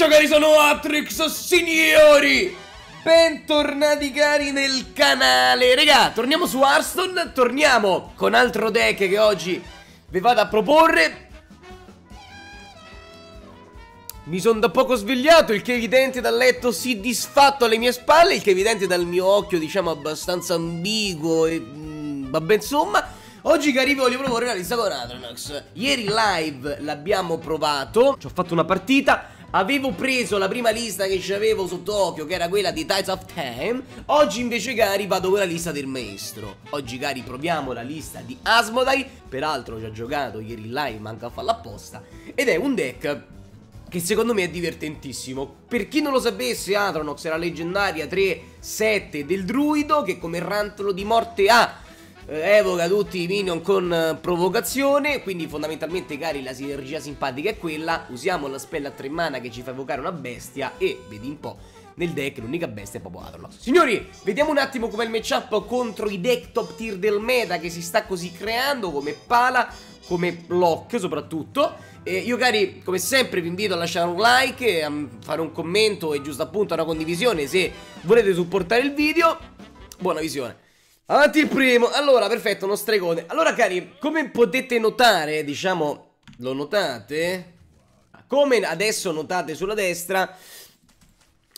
Ciccio cari sono Atrix signori Bentornati cari nel canale Regà torniamo su Hearthstone Torniamo con altro deck che oggi vi vado a proporre mi sono da poco svegliato, il che è evidente dal letto si disfatto alle mie spalle, il che è evidente dal mio occhio, diciamo, abbastanza ambiguo e... Mm, vabbè, insomma... Oggi cari voglio proporre la lista con Atronox Ieri live l'abbiamo provato Ci ho fatto una partita Avevo preso la prima lista che c'avevo su Tokyo Che era quella di Tides of Time Oggi invece cari vado con la lista del maestro Oggi cari proviamo la lista di Asmodai Peraltro ci ha giocato ieri in live Manca a farla apposta Ed è un deck che secondo me è divertentissimo. Per chi non lo sapesse, Atronox è la leggendaria 3-7 del druido che come rantolo di morte ha eh, evoca tutti i minion con eh, provocazione quindi fondamentalmente cari la sinergia simpatica è quella usiamo la spella a tre mana che ci fa evocare una bestia e vedi un po' nel deck l'unica bestia è proprio Atronox Signori, vediamo un attimo com'è il matchup contro i deck top tier del meta che si sta così creando come pala come block soprattutto E io cari come sempre vi invito a lasciare un like a fare un commento e giusto appunto una condivisione se volete supportare il video buona visione Avanti il primo Allora perfetto uno stregone Allora cari come potete notare diciamo lo notate Come adesso notate sulla destra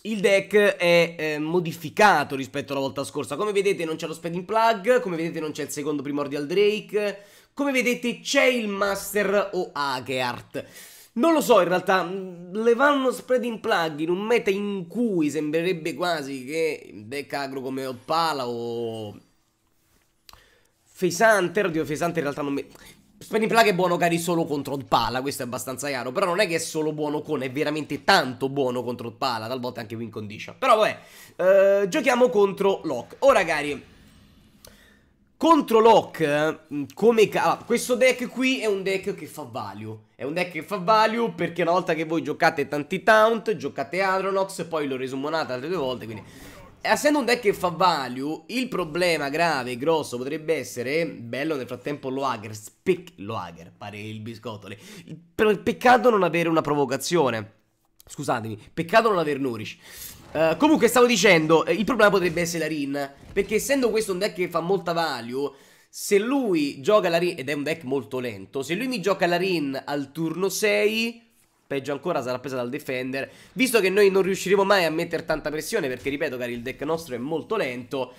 il deck è eh, modificato rispetto alla volta scorsa Come vedete non c'è lo sped plug Come vedete non c'è il secondo primordial drake Come vedete c'è il master o Ageart non lo so in realtà, levare uno spreading plug in un meta in cui sembrerebbe quasi che un deck agro come Opala o Face Hunter, oddio Face Hunter in realtà non mi... Spenny Plug è buono cari solo contro Pala, questo è abbastanza chiaro, però non è che è solo buono con, è veramente tanto buono contro Pala, talvolta anche win condition. Però vabbè, eh, giochiamo contro Locke. Ora oh, cari, contro Locke, mm, come... Ah, questo deck qui è un deck che fa value. È un deck che fa value perché una volta che voi giocate tanti taunt, giocate Adronox, poi lo resummonate altre due volte, quindi essendo un deck che fa value, il problema grave, grosso, potrebbe essere, bello nel frattempo lo Loager, spec lo Loager, pare il biscottole, Però il peccato non avere una provocazione, scusatemi, peccato non aver Nourish. Uh, comunque stavo dicendo, eh, il problema potrebbe essere la Rin, perché essendo questo un deck che fa molta value, se lui gioca la Rin, ed è un deck molto lento, se lui mi gioca la Rin al turno 6 peggio ancora sarà presa dal defender, visto che noi non riusciremo mai a mettere tanta pressione, perché ripeto cari, il deck nostro è molto lento,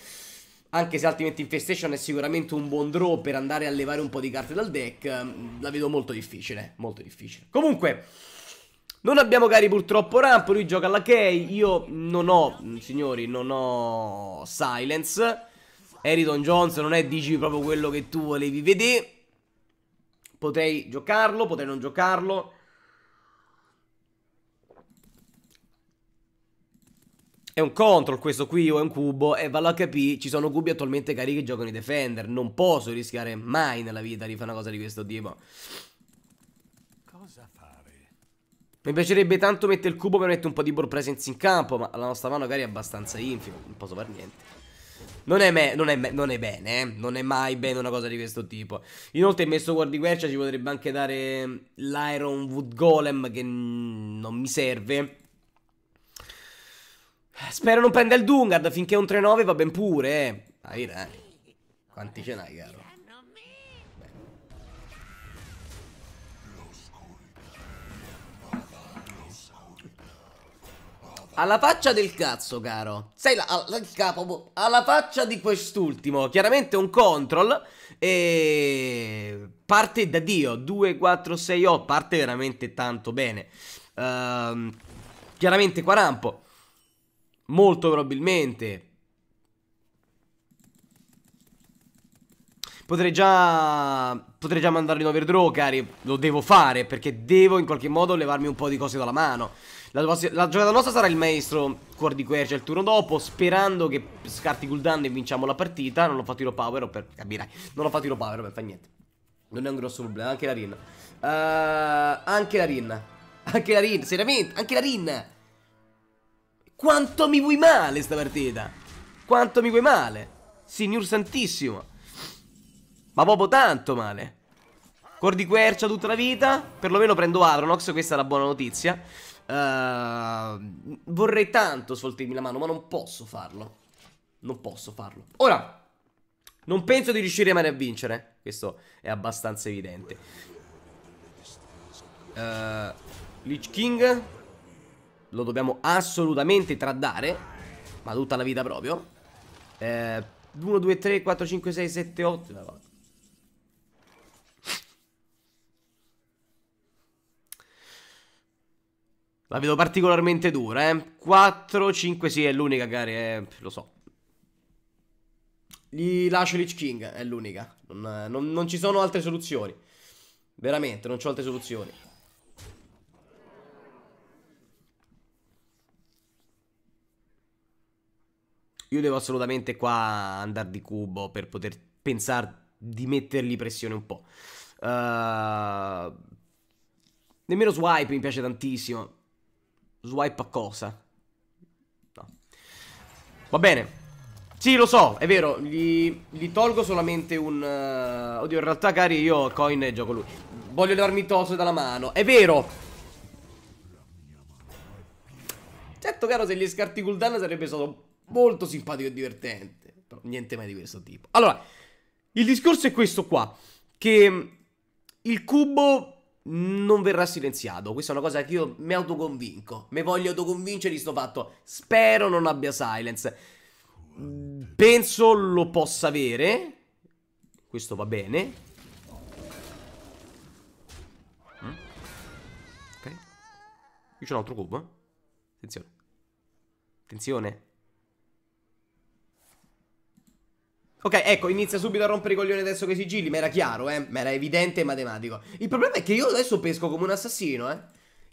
anche se Ultimate Infestation è sicuramente un buon draw per andare a levare un po' di carte dal deck, mm, la vedo molto difficile, molto difficile. Comunque... Non abbiamo cari purtroppo Ramp, lui gioca alla key io non ho, mm, signori, non ho Silence. Eriton Jones non è, dici, proprio quello che tu volevi vedere. Potrei giocarlo, potrei non giocarlo. È un control questo qui o è un cubo e vallo a capire, ci sono cubi attualmente carichi che giocano i defender, non posso rischiare mai nella vita di fare una cosa di questo tipo. Cosa fare? Mi piacerebbe tanto mettere il cubo per mettere un po' di board presence in campo, ma la nostra mano magari è abbastanza infima, non posso fare niente. Non è, me, non, è me, non è, bene, eh? non è mai bene una cosa di questo tipo. Inoltre, messo guardi quercia ci potrebbe anche dare l'Iron Wood Golem che non mi serve. Spero non prenda il Dungard, finché è un 3-9 va ben pure, eh. Dai, dai. Quanti ce n'hai, caro? Alla faccia del cazzo, caro. Sei la, al capo. Boh. Alla faccia di quest'ultimo. Chiaramente un control. E parte da Dio. 2, 4, 6, 8. Parte veramente tanto bene. Uh, chiaramente Quarampo. Molto probabilmente. Potrei già... Potrei già mandarlo in overdraw, cari. Lo devo fare, perché devo in qualche modo levarmi un po' di cose dalla mano. La, la giocata nostra sarà il maestro Cuor di Quercia il turno dopo, sperando che scarti Guldan e vinciamo la partita. Non ho fatto tiro power, per... capirai. Non ho fatto tiro power, per fa niente. Non è un grosso problema, anche la Rin. Uh, anche la Rin. Anche la Rin, seriamente, anche la Rin. Quanto mi vuoi male sta partita? Quanto mi vuoi male? Signor Santissimo. Ma proprio tanto male. Cor di quercia tutta la vita. Perlomeno prendo Adronox, questa è la buona notizia. Uh, vorrei tanto sfoltirmi la mano, ma non posso farlo. Non posso farlo. Ora, non penso di riuscire mai a vincere. Questo è abbastanza evidente. Uh, Lich King lo dobbiamo assolutamente traddare, ma tutta la vita proprio. Eh, 1, 2, 3, 4, 5, 6, 7, 8... La vedo particolarmente dura, eh. 4, 5, sì, è l'unica, cari, eh, lo so. Gli lascio Lich King, è l'unica. Non, non, non ci sono altre soluzioni. Veramente, non ho altre soluzioni. Io devo assolutamente qua andare di cubo per poter pensare di mettergli pressione un po'. Uh, nemmeno Swipe mi piace tantissimo. Swipe a cosa? No. Va bene. Sì, lo so, è vero, gli, gli tolgo solamente un... Uh, oddio, in realtà, cari, io coin e gioco lui. Voglio levarmi Toso dalla mano. È vero! Certo, caro, se gli scarti cooldown sarebbe stato molto simpatico e divertente, però niente mai di questo tipo. Allora, il discorso è questo qua, che mm, il cubo non verrà silenziato. Questa è una cosa che io mi autoconvinco. Mi voglio autoconvincere di sto fatto. Spero non abbia silence. Mm, penso lo possa avere. Questo va bene. Mm. Ok. Qui c'è un altro cubo. Eh. Attenzione. Attenzione. Ok, ecco, inizia subito a rompere i coglioni adesso che sigilli, ma era chiaro, eh, ma era evidente e matematico. Il problema è che io adesso pesco come un assassino, eh.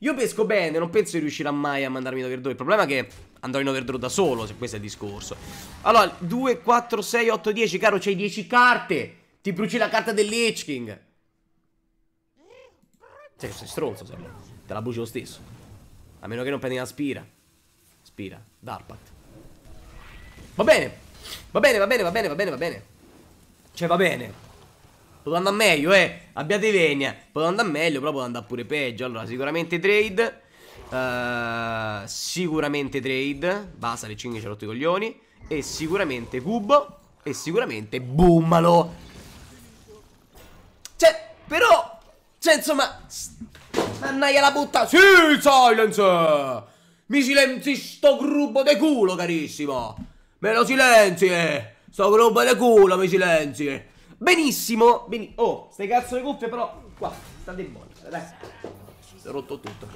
Io pesco bene, non penso che riuscirà mai a mandarmi in overdraw. Il problema è che andrò in overdraw da solo, se questo è il discorso. Allora, 2, 4, 6, 8, 10, caro, c'hai 10 carte. Ti bruci la carta dell'H King. Cioè, sei stronzo, se Te la bruci lo stesso. A meno che non prendi una spira. Spira, Darpat. Va bene. Va bene, va bene, va bene, va bene, va bene. Cioè, va bene. Può andare meglio, eh. Abbiate venia. Può andare meglio, però può andare pure peggio. Allora, sicuramente trade. Uh, sicuramente trade. Basta, le 5 ci ha rotto i coglioni. E sicuramente cubo. E sicuramente boomalo. Cioè, però... Cioè, insomma... Mannaia la butta. Sì, silence! Mi silenzi sto gruppo de culo, carissimo. Me lo silenzi! Sto un le culo, mi silenzi! Benissimo! Beni oh, ste cazzo le cuffie però... Qua, state in bolla, dai. Si è rotto tutto.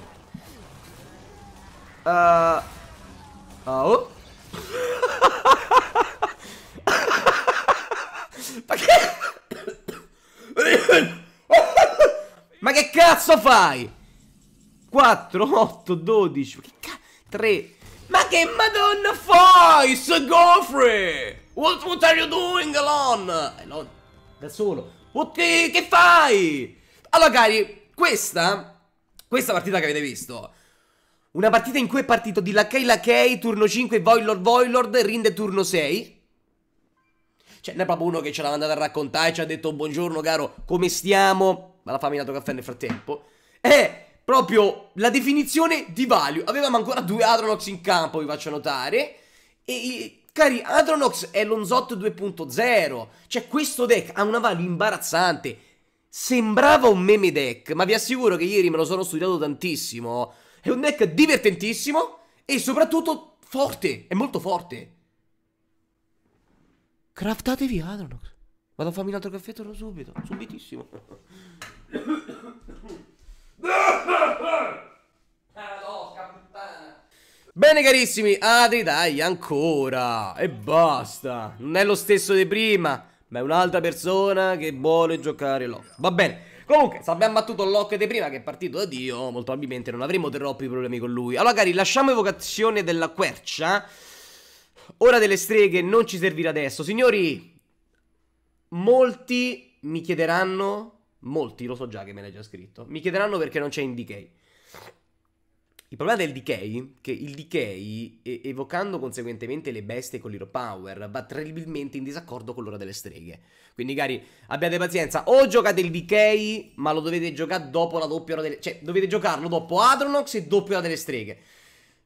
Uh... Oh. Ma che... Ma che cazzo fai? 4, 8, 12, Che cazzo? 3, ma che madonna fai, Segofre? What, what are you doing, Elon? Elon, eh, da solo. What, che, che fai? Allora, cari, questa, questa partita che avete visto, una partita in cui è partito di Lakei Lakei, turno 5, Voilord Voilord, rinde turno 6. Cioè, ne è proprio uno che ce l'ha mandato a raccontare, e ci ha detto buongiorno, caro, come stiamo? Ma la faminato caffè nel frattempo. Eh, proprio la definizione di value. Avevamo ancora due Adronox in campo, vi faccio notare. E, cari, Adronox è l'Onzot 2.0. Cioè, questo deck ha una value imbarazzante. Sembrava un meme deck, ma vi assicuro che ieri me lo sono studiato tantissimo. È un deck divertentissimo e soprattutto forte. È molto forte. Craftatevi Adronox. Vado a farmi un altro caffè, subito. Subitissimo. Bene carissimi, Adri dai ancora E basta Non è lo stesso di prima Ma è un'altra persona che vuole giocare lock Va bene Comunque, se abbiamo battuto Locke di prima, che è partito da Dio, molto probabilmente non avremo troppi problemi con lui. Allora, cari, lasciamo evocazione della quercia. Ora delle streghe non ci servirà adesso. Signori, molti mi chiederanno Molti lo so già che me l'hai già scritto. Mi chiederanno perché non c'è in decay. Il problema del decay, che il decay, evocando conseguentemente le bestie con l'hero power, va terribilmente in disaccordo con l'ora delle streghe. Quindi, cari, abbiate pazienza. O giocate il decay, ma lo dovete giocare dopo la doppia ora delle... Cioè, dovete giocarlo dopo Adronox e doppia ora delle streghe.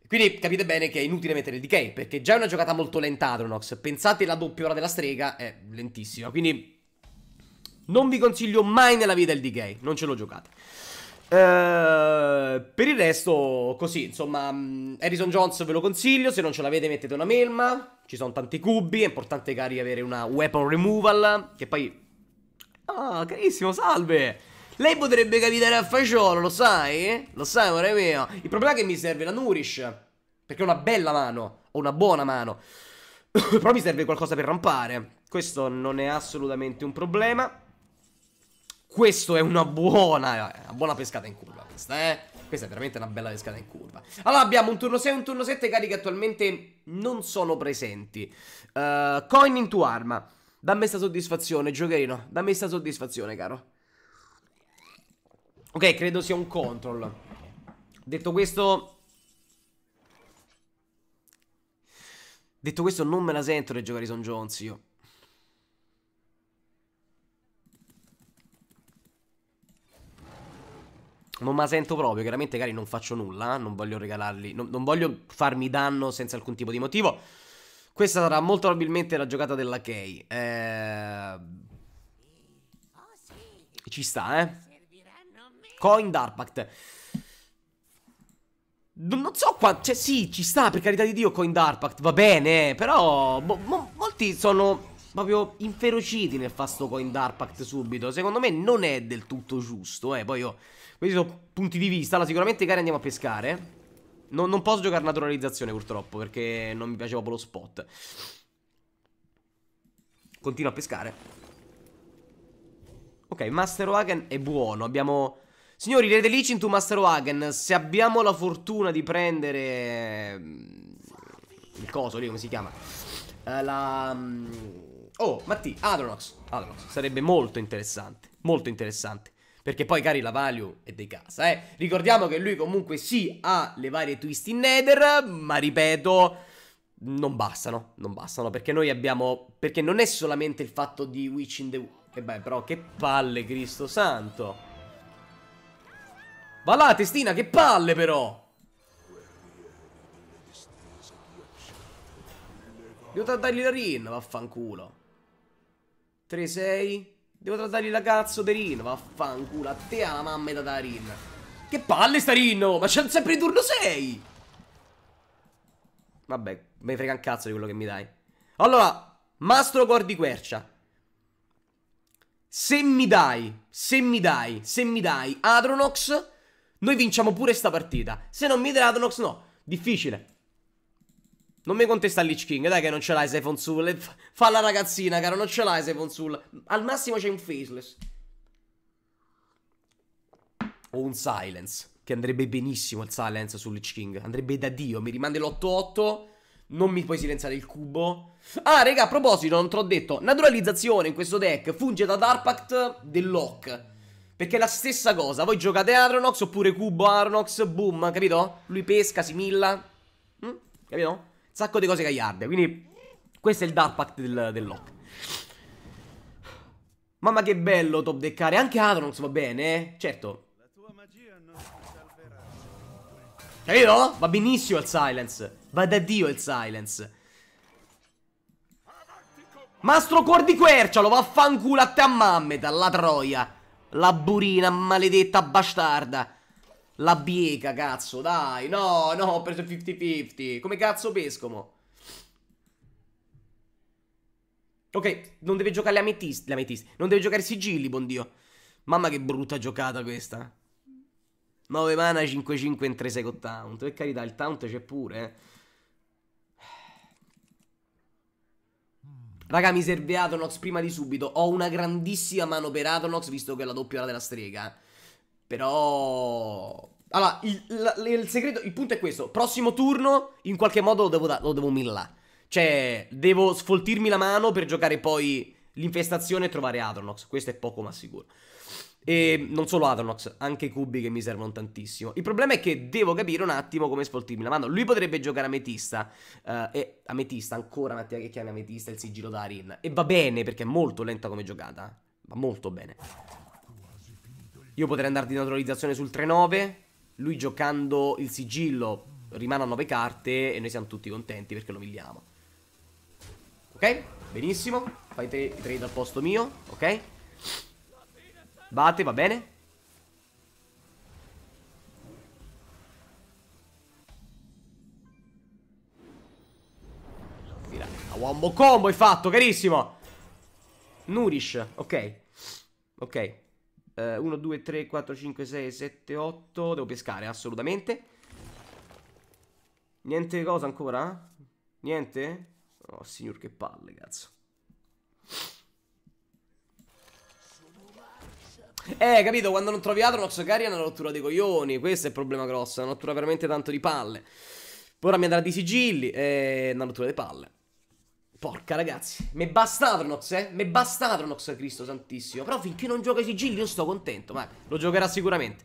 Quindi capite bene che è inutile mettere il decay, perché già è una giocata molto lenta Adronox. Pensate alla doppia ora della strega, è lentissima. Quindi non vi consiglio mai nella vita il DK, non ce lo giocate. Uh, per il resto, così, insomma, mm, Harrison Jones ve lo consiglio, se non ce l'avete mettete una melma, ci sono tanti cubi, è importante cari avere una weapon removal, che poi... Ah, carissimo, salve! Lei potrebbe capitare a fagiolo, lo sai? Lo sai, amore mio? Il problema è che mi serve la Nourish, perché è una bella mano, ho una buona mano, però mi serve qualcosa per rampare, questo non è assolutamente un problema. Questo è una buona, eh, una buona pescata in curva questa, eh. Questa è veramente una bella pescata in curva. Allora abbiamo un turno 6 e un turno 7, cariche attualmente non sono presenti. Uh, coin in tua arma. Dammi sta soddisfazione, giocherino. Dammi sta soddisfazione, caro. Ok, credo sia un control. Detto questo... Detto questo non me la sento di giocare Son Jones io. Non mi sento proprio, chiaramente cari non faccio nulla, non voglio regalarli, non, non voglio farmi danno senza alcun tipo di motivo. Questa sarà molto probabilmente la giocata della Kay. Eh... Ci sta, eh. Coin Darpact. Non so quanto... Cioè sì, ci sta, per carità di Dio, Coin Darpact, va bene, però... Mo molti sono proprio inferociti nel fast coin d'Arpact subito. Secondo me non è del tutto giusto, eh. Poi io, questi sono punti di vista. Allora, sicuramente i cari andiamo a pescare. Non, non posso giocare naturalizzazione purtroppo, perché non mi piace proprio lo spot. Continuo a pescare. Ok, Master Wagen è buono, abbiamo... Signori, Rede Licin to Master Wagen, se abbiamo la fortuna di prendere... Mm, il coso lì, come si chiama? Eh, la... Mm, Oh, Matti, Adronox. Adronox sarebbe molto interessante. Molto interessante. Perché poi, cari, la value è di casa, eh. Ricordiamo che lui comunque sì ha le varie twist in nether, ma ripeto... Non bastano, non bastano, perché noi abbiamo... Perché non è solamente il fatto di Witch in the... E beh, però che palle, Cristo santo. Va là, testina, che palle però! Devo dargli la rin, vaffanculo. 3-6. Devo trattare il ragazzo di Rin. Vaffanculo, a te alla mamma da Rin. Che palle sta Rin, ma c'è sempre il turno 6. Vabbè, mi frega un cazzo di quello che mi dai. Allora, Mastro Cor di Quercia. Se mi dai, se mi dai, se mi dai Adronox, noi vinciamo pure sta partita. Se non mi dai Adronox, no. Difficile. Non mi contesta Lich King, dai che non ce l'hai Siphon Soul. Fa la ragazzina, caro, non ce l'hai Siphon Soul. Al massimo c'è un Faceless. O un Silence, che andrebbe benissimo il Silence su Lich King. Andrebbe da Dio, mi rimandi l'8-8. Non mi puoi silenziare il cubo. Ah, raga, a proposito, non te l'ho detto. Naturalizzazione in questo deck funge da Darpact dell'Ock. Perché è la stessa cosa. Voi giocate Arnox oppure Cubo Arnox, boom, capito? Lui pesca, si milla. Mm? Capito? sacco di cose gagliarde. Quindi questo è il dark pact del, del lock. Mamma che bello top deckare. Anche Atronox va bene, eh? Certo. Capito? Va benissimo il silence. Va da Dio il silence. Mastro cuor di quercialo, vaffanculo a te a mamme, dalla troia. La burina maledetta bastarda. La biega, cazzo, dai. No, no, ho preso 50-50. Come cazzo pesco, Ok, non deve giocare le ametiste. Le ametiste. Non deve giocare sigilli, buon dio. Mamma che brutta giocata questa. 9 mana, 5-5 in 3 second taunt. Per carità, il taunt c'è pure, eh. Raga, mi serve Adonox prima di subito. Ho una grandissima mano per Adonox, visto che è la doppia ora della strega. Eh. Però... Allora, il, il, il, segreto, il punto è questo. Prossimo turno, in qualche modo lo devo, da, lo devo millare. Cioè, devo sfoltirmi la mano per giocare poi l'infestazione e trovare Adronox. Questo è poco ma sicuro. E non solo Adronox, anche i cubi che mi servono tantissimo. Il problema è che devo capire un attimo come sfoltirmi la mano. Lui potrebbe giocare Ametista. Uh, eh, e Ametista, ancora Mattia che chiama Ametista il sigillo da Arin. E va bene perché è molto lenta come giocata. Va molto bene. Io potrei andare di naturalizzazione sul 3-9. Lui giocando il sigillo rimane a 9 carte e noi siamo tutti contenti perché lo milliamo. Ok? Benissimo. Fai tre, i trade al posto mio. Ok? Bate, va bene. Wombo combo hai fatto, carissimo. Nourish, ok. Ok eh, 1, 2, 3, 4, 5, 6, 7, 8 Devo pescare, assolutamente Niente cosa ancora? Niente? Oh signor che palle, cazzo Eh, capito, quando non trovi altro, Atronox, Gary è una rottura dei coglioni. Questo è il problema grosso, è una rottura veramente tanto di palle. Ora mi andrà di sigilli, è una rottura di palle. Porca ragazzi, mi basta Atronox, eh? Mi basta Atronox, Cristo santissimo. Però finché non gioca i sigilli io sto contento, ma lo giocherà sicuramente.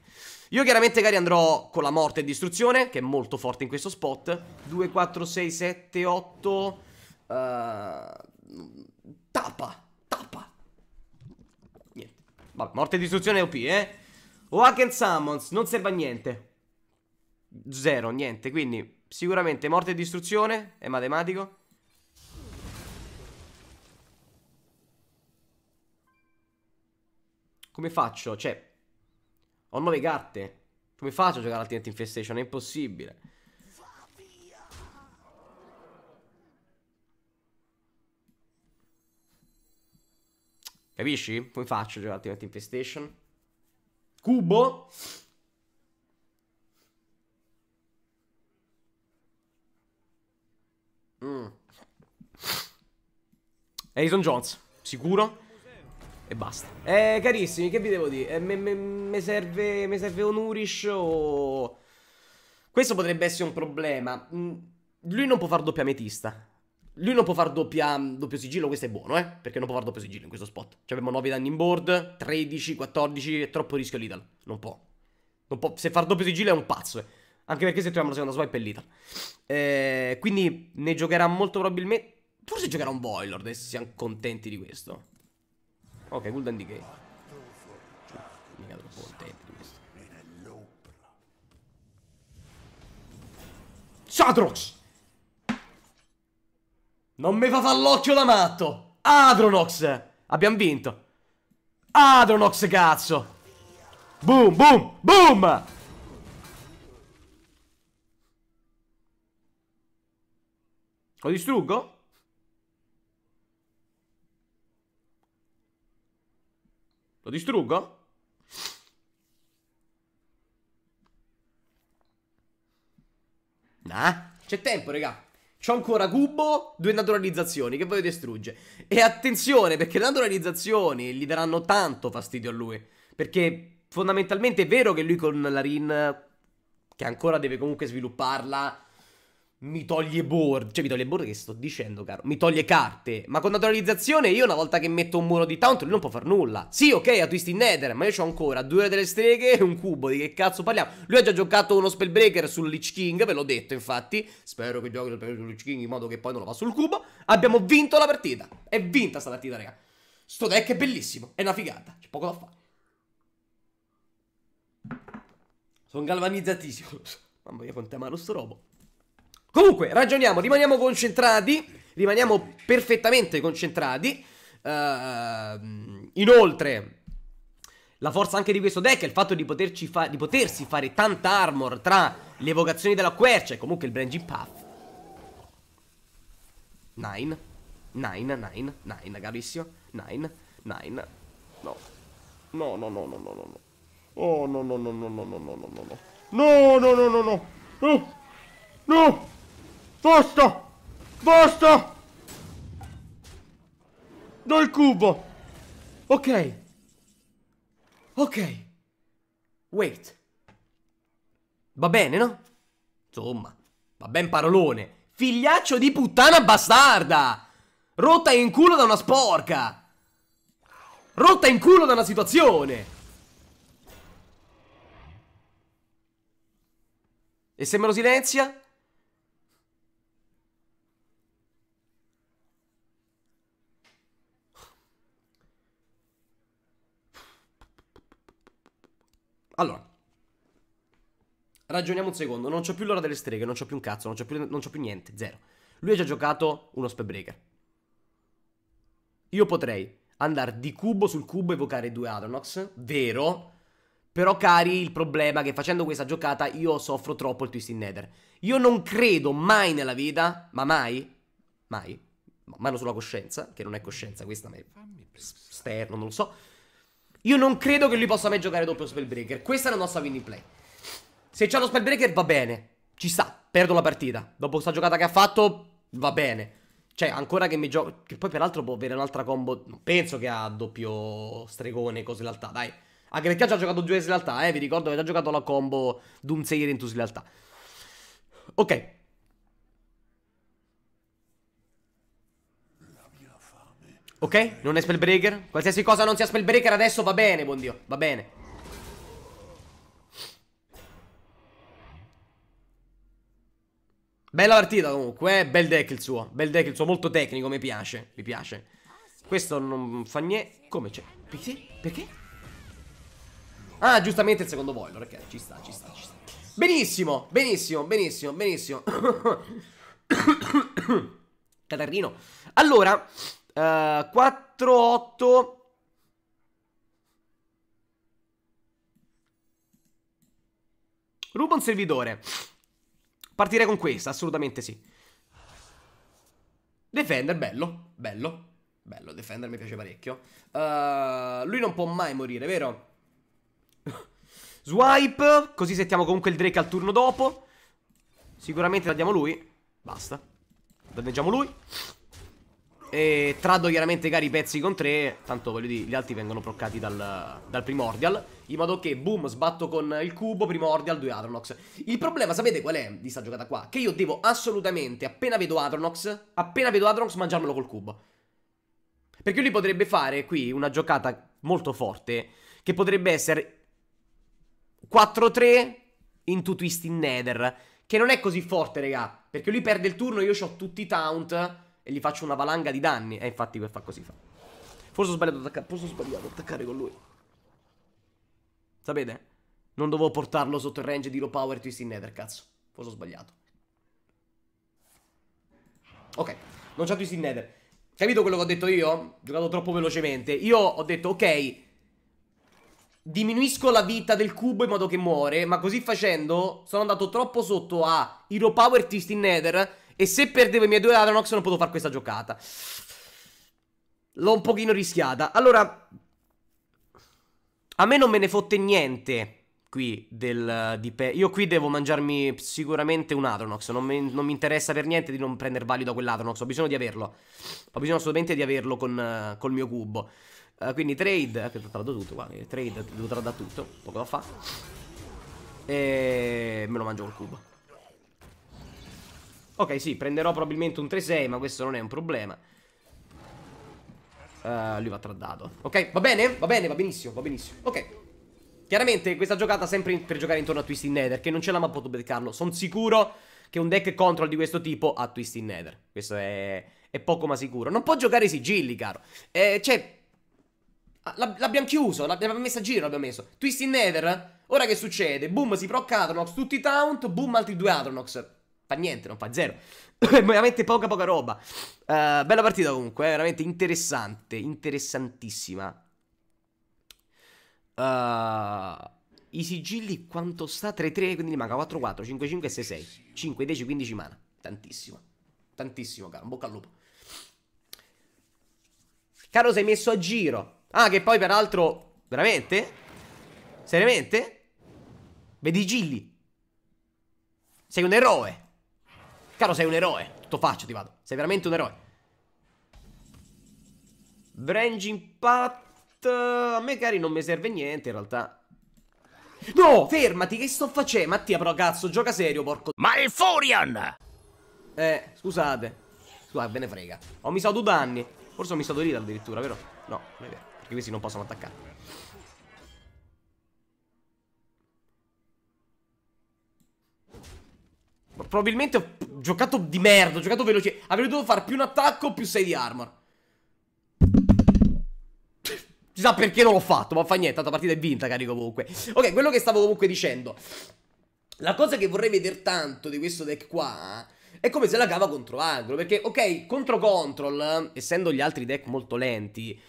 Io chiaramente, cari, andrò con la morte e distruzione, che è molto forte in questo spot. 2, 4, 6, 7, 8... Uh, tappa, tappa. Niente. Vabbè, morte e distruzione è OP, eh? Wack and Summons, non serve a niente. Zero, niente, quindi sicuramente morte e distruzione, è matematico. Come faccio? Cioè, ho nove carte. Come faccio a giocare al Tint Infestation? È impossibile. Capisci? Come faccio a giocare al Tint Infestation? Cubo? Mm. Edison Jones, sicuro? E basta. Eh, carissimi, che vi devo dire? Eh, mi serve, me serve un Urish o... Questo potrebbe essere un problema. Mm, lui non può far doppia metista. Lui non può far doppia, mm, doppio sigillo, questo è buono, eh? Perché non può far doppio sigillo in questo spot. Cioè abbiamo 9 danni in board, 13, 14, è troppo rischio l'Ital. Non può. Non può. Se far doppio sigillo è un pazzo, eh. Anche perché se troviamo la seconda swipe è l'Ital. Eh, quindi ne giocherà molto probabilmente... Forse giocherà un Boilord, e eh, siamo contenti di questo. Ok, Golden Decay. che? Cioè, mica troppo contenti questo. Sadrox! Non mi fa l'occhio da matto! Adronox! Abbiamo vinto! Adronox, cazzo! Boom, boom, boom! Lo distruggo? Lo distruggo? Nah, c'è tempo, raga. C'ho ancora Gubbo, due naturalizzazioni che voglio distrugge. E attenzione, perché le naturalizzazioni gli daranno tanto fastidio a lui. Perché fondamentalmente è vero che lui con la Rin, che ancora deve comunque svilupparla, mi toglie board, cioè mi toglie board che sto dicendo, caro, mi toglie carte, ma con naturalizzazione io una volta che metto un muro di taunt lui non può far nulla. Sì, ok, a Twist in Nether, ma io ho ancora due ore delle streghe e un cubo, di che cazzo parliamo? Lui ha già giocato uno Spellbreaker sul Lich King, ve l'ho detto infatti, spero che giochi sul Lich King in modo che poi non lo va sul cubo. Abbiamo vinto la partita, è vinta sta partita, raga. Sto deck è bellissimo, è una figata, c'è poco da fare. Sono galvanizzatissimo. Mamma mia, quanto è amaro sto robo. Comunque, ragioniamo, rimaniamo concentrati, rimaniamo perfettamente concentrati. Uh, inoltre, la forza anche di questo deck è il fatto di, fa di potersi fare tanta armor tra le evocazioni della quercia e comunque il Branging Path. 9, 9, 9, 9, carissimo, 9, 9, no, no, no, no, no, no, no, oh, no, no, no, no, no, no, no, no, no, no, no, no, no, no, no, no, no, Posto! Posto! Do il cubo! Ok. Ok. Wait. Va bene, no? Insomma, va ben parolone. Figliaccio di puttana bastarda! Rotta in culo da una sporca! Rotta in culo da una situazione! E se me lo silenzia? Allora, ragioniamo un secondo. Non c'ho più l'ora delle streghe, non c'ho più un cazzo, non c'ho più, non c'ho più niente, zero. Lui ha già giocato uno spellbreaker. Io potrei andare di cubo sul cubo e evocare due Adonox, vero? Però cari, il problema è che facendo questa giocata io soffro troppo il Twist in Nether. Io non credo mai nella vita, ma mai, mai, mano sulla coscienza, che non è coscienza questa, ma è esterno, non lo so io non credo che lui possa mai giocare doppio Spellbreaker. Questa è la nostra winning play. Se c'ha lo Spellbreaker va bene. Ci sta. Perdo la partita. Dopo questa giocata che ha fatto, va bene. Cioè, ancora che mi gioco... Che poi peraltro può avere un'altra combo... Non penso che ha doppio stregone, cose realtà. dai. Anche perché ha già giocato due slealtà, eh. Vi ricordo che ha già giocato la combo Doomsayer in tu slealtà. Ok. Ok? Non è spellbreaker. Qualsiasi cosa non sia spellbreaker adesso va bene, buon dio. Va bene. Bella partita comunque, eh? bel deck il suo. Bel deck il suo, molto tecnico, mi piace. Mi piace. Questo non fa niente. Come c'è? Perché? Perché? Ah, giustamente il secondo boiler. Ok, ci sta, ci sta, ci sta. Benissimo, benissimo, benissimo, benissimo. Catarrino. Allora... 4-8. Eh, Rubo un servitore. Partirei con questa, assolutamente sì. Defender, bello, bello. Bello, Defender mi piace parecchio. Uh, lui non può mai morire, vero? Swipe, così settiamo comunque il Drake al turno dopo. Sicuramente la diamo lui. Basta. Danneggiamo lui. E trado chiaramente cari pezzi con tre. Tanto voglio dire, gli altri vengono proccati dal, dal Primordial In modo che, boom, sbatto con il cubo, Primordial, due Adronox Il problema, sapete qual è di sta giocata qua? Che io devo assolutamente, appena vedo Adronox Appena vedo Adronox, mangiarmelo col cubo Perché lui potrebbe fare qui una giocata molto forte Che potrebbe essere 4-3 into twist in Nether Che non è così forte, raga Perché lui perde il turno, io ho tutti i taunt e gli faccio una valanga di danni. E infatti per far così fa. Forse ho sbagliato attaccare, forse ho sbagliato attaccare con lui. Sapete? Non dovevo portarlo sotto il range di low power twist in nether, cazzo. Forse ho sbagliato. Ok, non c'è twist in nether. Capito quello che ho detto io? giocato troppo velocemente. Io ho detto, ok, diminuisco la vita del cubo in modo che muore, ma così facendo sono andato troppo sotto a Hero Power Twist in Nether e se perdevo i miei due Adronox non potevo fare questa giocata. L'ho un pochino rischiata. Allora, a me non me ne fotte niente qui del, di pe- Io qui devo mangiarmi sicuramente un Adronox. Non mi, non mi interessa per niente di non prendere valido quell'Adronox. Ho bisogno di averlo. Ho bisogno assolutamente di averlo con, uh, col mio cubo. Uh, quindi trade. Eh, che ho tradotto tutto qua. Eh, trade, devo tradare tutto. Poco da fa. E me lo mangio col cubo. Ok, sì, prenderò probabilmente un 3-6, ma questo non è un problema. Uh, lui va tradato. Ok, va bene? Va bene, va benissimo, va benissimo. Ok. Chiaramente questa giocata sempre per giocare intorno a Twisted Nether, che non ce l'ha mai potuto beccarlo. Sono sicuro che un deck control di questo tipo ha Twisted Nether. Questo è, è poco ma sicuro. Non può giocare i sigilli, caro. Eh, cioè... Ah, l'abbiamo chiuso, l'abbiamo messa a giro, l'abbiamo messo. Twisted Nether, ora che succede? Boom, si proc Atronox, tutti taunt, boom, altri due Adronox fa niente, non fa zero. veramente poca poca roba. Uh, bella partita comunque, eh, veramente interessante, interessantissima. Uh, eh, I sigilli quanto sta? 3-3, quindi ne manca 4-4, 5-5 6-6. 5, 10, 15 mana. Tantissimo. Tantissimo, caro. bocca al lupo. Caro, sei messo a giro. Ah, che poi peraltro... Veramente? Seriamente? Vedi i Gilli? Sei un eroe. Caro, sei un eroe. Tutto faccio, ti vado. Sei veramente un eroe. Range Impact. A me, cari, non mi serve niente, in realtà. No, fermati, che sto facendo? Mattia, però, cazzo, gioca serio, porco... Malfurion! Eh, scusate. Scusate, ve ne frega. Ho misato danni. Forse ho misato rita addirittura, vero? No, non è vero. Perché questi non possono attaccare. probabilmente ho giocato di merda, ho giocato veloce. Avrei dovuto fare più un attacco, più 6 di armor. Chissà perché non l'ho fatto, ma fa niente, la partita è vinta, carico comunque. Ok, quello che stavo comunque dicendo. La cosa che vorrei vedere tanto di questo deck qua è come se la cava contro angolo, perché ok, contro control, essendo gli altri deck molto lenti,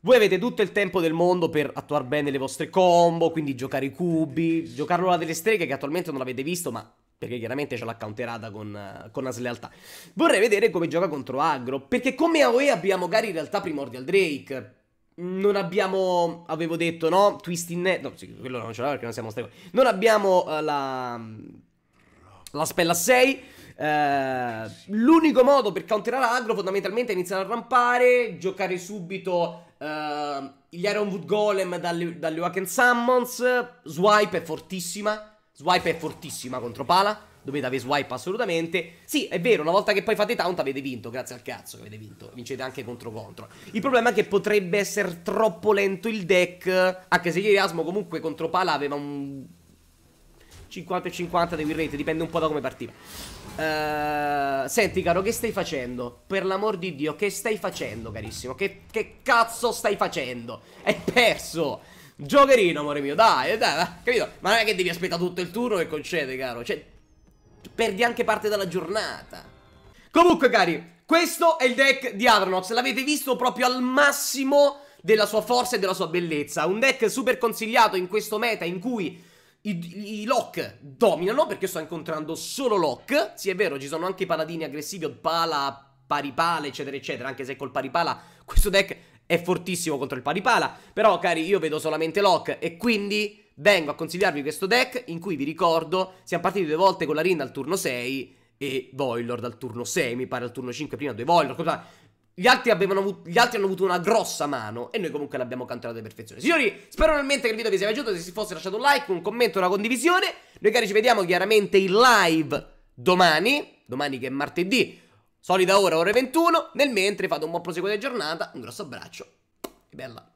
voi avete tutto il tempo del mondo per attuare bene le vostre combo, quindi giocare i cubi, giocarlo alla delle streghe che attualmente non avete visto, ma perché chiaramente ce l'ha counterata con, con una slealtà. Vorrei vedere come gioca contro Agro, Perché come AOE abbiamo magari in realtà Primordial Drake. Non abbiamo, avevo detto, no? Twist in net. No, sì, quello non ce l'ha perché non siamo stati. Non abbiamo uh, la. La spella 6. Uh, eh, l'unico modo per counterare Agro, fondamentalmente è iniziare a rampare, giocare subito uh, gli Ironwood Golem dalle, dalle Wacken Summons, Swipe è fortissima, Swipe è fortissima contro Pala. Dovete avere swipe assolutamente. Sì, è vero, una volta che poi fate taunt avete vinto, grazie al cazzo che avete vinto. Vincete anche contro contro. Il problema è che potrebbe essere troppo lento il deck. Anche se ieri Asmo comunque contro Pala aveva un 50 50 di win rate, dipende un po' da come partiva. Uh, senti, caro, che stai facendo? Per l'amor di Dio, che stai facendo, carissimo? Che, che cazzo stai facendo? Hai perso! Giocherino, amore mio, dai, dai, dai, capito? Ma non è che devi aspettare tutto il turno che concede, caro. Cioè, perdi anche parte della giornata. Comunque, cari, questo è il deck di Adronox. L'avete visto proprio al massimo della sua forza e della sua bellezza. Un deck super consigliato in questo meta in cui i, i lock dominano, perché sto incontrando solo lock. Sì, è vero, ci sono anche i paladini aggressivi, o pala, paripala, eccetera, eccetera. Anche se col paripala questo deck è fortissimo contro il pari però cari io vedo solamente lock e quindi vengo a consigliarvi questo deck in cui vi ricordo siamo partiti due volte con la Rin al turno 6 e Voilord al turno 6, mi pare al turno 5 prima due Voilord, cosa... Gli altri, avuto, gli altri, hanno avuto una grossa mano e noi comunque l'abbiamo cantata a perfezione. Signori, spero realmente che il video vi sia piaciuto, se si fosse lasciato un like, un commento, una condivisione. Noi cari ci vediamo chiaramente in live domani, domani che è martedì, Solida ora, ore 21. Nel mentre fate un buon proseguo di giornata. Un grosso abbraccio. E bella.